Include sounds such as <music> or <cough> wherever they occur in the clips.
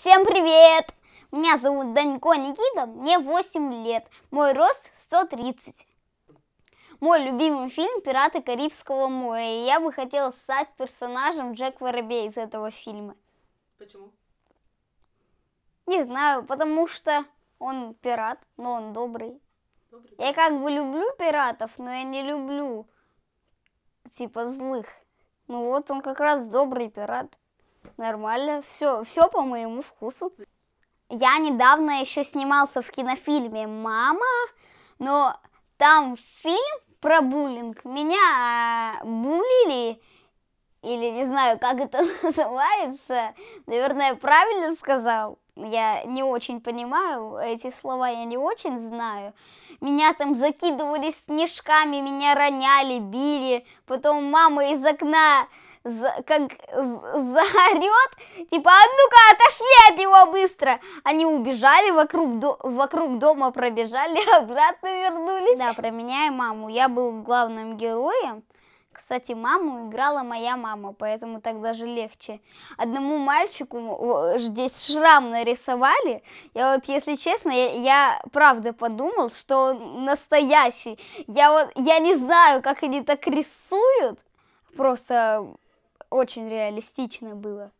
Всем привет! Меня зовут Данько Никита, мне 8 лет, мой рост 130. Мой любимый фильм «Пираты Карибского моря», и я бы хотела стать персонажем Джек Воробей из этого фильма. Почему? Не знаю, потому что он пират, но он добрый. добрый. Я как бы люблю пиратов, но я не люблю типа злых. Ну вот он как раз добрый пират нормально. Все, все по моему вкусу. Я недавно еще снимался в кинофильме «Мама», но там фильм про буллинг. Меня а, булили, или не знаю, как это <laughs> называется. Наверное, правильно сказал. Я не очень понимаю, эти слова я не очень знаю. Меня там закидывали снежками, меня роняли, били. Потом мама из окна за, как заорет, типа, а ну-ка, отошли от него быстро. Они убежали, вокруг, до, вокруг дома пробежали, <laughs> обратно вернулись. Да, про меня и маму. Я был главным героем. Кстати, маму играла моя мама, поэтому так даже легче. Одному мальчику э, здесь шрам нарисовали. Я вот, если честно, я, я правда подумал, что он настоящий. Я вот, я не знаю, как они так рисуют. Просто очень реалистично было.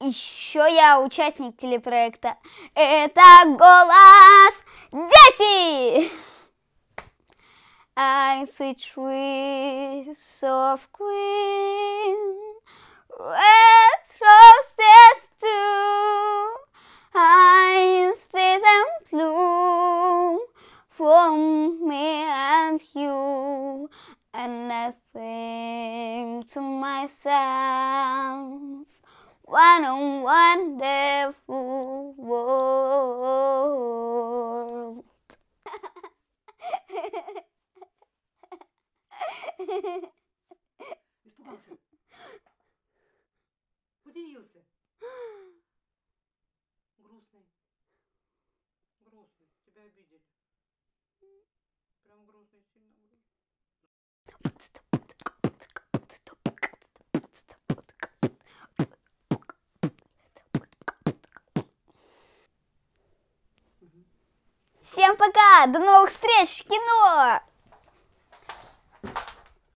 Еще я участник телепроекта. Это голос дети! I'm the trees of green. to myself, what a wonderful world. Испугался. Удивился. Грустный. Грустный. Тебя обидели. Прям грустный, сильно грустный. Всем пока! До новых встреч в кино!